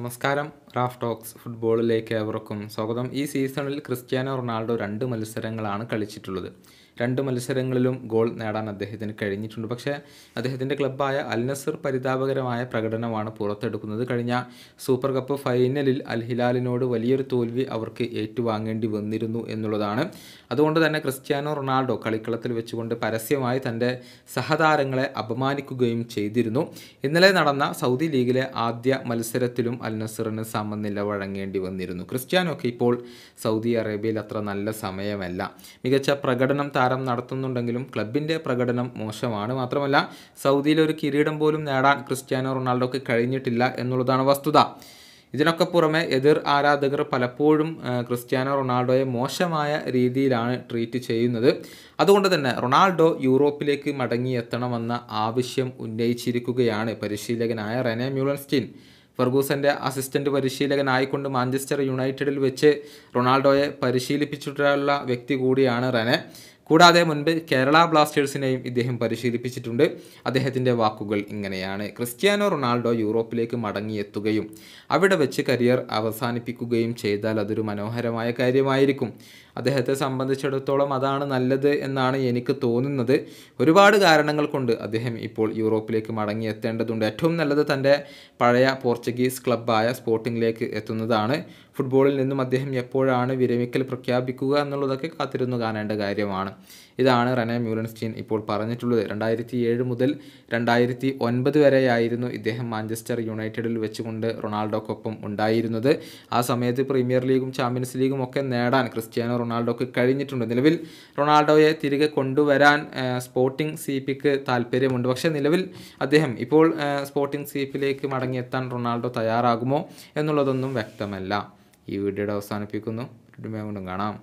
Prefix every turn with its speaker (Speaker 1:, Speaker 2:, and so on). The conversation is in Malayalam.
Speaker 1: നമസ്കാരം റാഫ് ടോക്സ് ഫുട്ബോളിലേക്ക് ഏവർക്കും സ്വാഗതം ഈ സീസണിൽ ക്രിസ്ത്യാനോ റൊണാൾഡോ രണ്ട് മത്സരങ്ങളാണ് കളിച്ചിട്ടുള്ളത് രണ്ട് മത്സരങ്ങളിലും ഗോൾ നേടാൻ അദ്ദേഹത്തിന് കഴിഞ്ഞിട്ടുണ്ട് പക്ഷേ അദ്ദേഹത്തിൻ്റെ ക്ലബ്ബായ അൽനസർ പരിതാപകരമായ പ്രകടനമാണ് പുറത്തെടുക്കുന്നത് കഴിഞ്ഞ സൂപ്പർ കപ്പ് ഫൈനലിൽ അൽ ഹിലാലിനോട് വലിയൊരു തോൽവി അവർക്ക് ഏറ്റുവാങ്ങേണ്ടി വന്നിരുന്നു എന്നുള്ളതാണ് അതുകൊണ്ട് തന്നെ ക്രിസ്ത്യാനോ റൊണാൾഡോ കളിക്കളത്തിൽ വെച്ചുകൊണ്ട് പരസ്യമായി തൻ്റെ സഹതാരങ്ങളെ അപമാനിക്കുകയും ചെയ്തിരുന്നു ഇന്നലെ നടന്ന സൗദി ലീഗിലെ ആദ്യ മത്സരത്തിലും അൽ നസറിന് സമനില വഴങ്ങേണ്ടി വന്നിരുന്നു ക്രിസ്ത്യാനോക്ക് ഇപ്പോൾ സൗദി അറേബ്യയിൽ അത്ര നല്ല സമയമല്ല മികച്ച പ്രകടനം താരം താരം നടത്തുന്നുണ്ടെങ്കിലും ക്ലബിൻ്റെ പ്രകടനം മോശമാണ് മാത്രമല്ല സൗദിയിൽ ഒരു കിരീടം പോലും നേടാൻ ക്രിസ്ത്യാനോ റൊണാൾഡോക്ക് കഴിഞ്ഞിട്ടില്ല എന്നുള്ളതാണ് വസ്തുത ഇതിനൊക്കെ പുറമെ എതിർ ആരാധകർ പലപ്പോഴും ക്രിസ്ത്യാനോ റൊണാൾഡോയെ മോശമായ രീതിയിലാണ് ട്രീറ്റ് ചെയ്യുന്നത് അതുകൊണ്ട് തന്നെ റൊണാൾഡോ യൂറോപ്പിലേക്ക് മടങ്ങിയെത്തണമെന്ന ആവശ്യം ഉന്നയിച്ചിരിക്കുകയാണ് പരിശീലകനായ റെനെ മ്യൂളൻസ്റ്റീൻ ഫെർഗൂസന്റെ അസിസ്റ്റന്റ് പരിശീലകനായിക്കൊണ്ട് മാഞ്ചസ്റ്റർ യുണൈറ്റഡിൽ വെച്ച് റൊണാൾഡോയെ പരിശീലിപ്പിച്ചിട്ടുള്ള വ്യക്തി കൂടിയാണ് റെനെ കൂടാതെ മുൻപ് കേരള ബ്ലാസ്റ്റേഴ്സിനെയും ഇദ്ദേഹം പരിശീലിപ്പിച്ചിട്ടുണ്ട് അദ്ദേഹത്തിൻ്റെ വാക്കുകൾ ഇങ്ങനെയാണ് ക്രിസ്ത്യാനോ റൊണാൾഡോ യൂറോപ്പിലേക്ക് മടങ്ങിയെത്തുകയും അവിടെ വെച്ച് കരിയർ അവസാനിപ്പിക്കുകയും ചെയ്താൽ അതൊരു മനോഹരമായ കാര്യമായിരിക്കും അദ്ദേഹത്തെ സംബന്ധിച്ചിടത്തോളം അതാണ് നല്ലത് എന്നാണ് എനിക്ക് തോന്നുന്നത് ഒരുപാട് കാരണങ്ങൾ കൊണ്ട് അദ്ദേഹം ഇപ്പോൾ യൂറോപ്പിലേക്ക് മടങ്ങിയെത്തേണ്ടതുണ്ട് ഏറ്റവും നല്ലത് തൻ്റെ പഴയ പോർച്ചുഗീസ് ക്ലബ്ബായ സ്പോർട്ടിങ്ങിലേക്ക് എത്തുന്നതാണ് ഫുട്ബോളിൽ നിന്നും അദ്ദേഹം എപ്പോഴാണ് വിരമിക്കൽ പ്രഖ്യാപിക്കുക എന്നുള്ളതൊക്കെ കാത്തിരുന്നു കാണേണ്ട കാര്യമാണ് ഇതാണ് റനെ മ്യൂലൻസ്റ്റീൻ ഇപ്പോൾ പറഞ്ഞിട്ടുള്ളത് രണ്ടായിരത്തി ഏഴ് മുതൽ രണ്ടായിരത്തി ഒൻപത് വരെയായിരുന്നു ഇദ്ദേഹം മാഞ്ചസ്റ്റർ യുണൈറ്റഡിൽ വെച്ചുകൊണ്ട് റൊണാൾഡോക്കൊപ്പം ഉണ്ടായിരുന്നത് ആ സമയത്ത് പ്രീമിയർ ലീഗും ചാമ്പ്യൻസ് ലീഗും ഒക്കെ നേടാൻ ക്രിസ്ത്യാനോ റൊണാൾഡോക്ക് കഴിഞ്ഞിട്ടുണ്ട് നിലവിൽ റൊണാൾഡോയെ തിരികെ കൊണ്ടുവരാൻ സ്പോർട്ടിംഗ് സി പിക്ക് താല്പര്യമുണ്ട് പക്ഷേ നിലവിൽ അദ്ദേഹം ഇപ്പോൾ സ്പോർട്ടിംഗ് സി പിയിലേക്ക് മടങ്ങിയെത്താൻ റൊണാൾഡോ തയ്യാറാകുമോ എന്നുള്ളതൊന്നും വ്യക്തമല്ല ഈ വീഡിയോയുടെ അവസാനിപ്പിക്കുന്നു വീണ്ടും കാണാം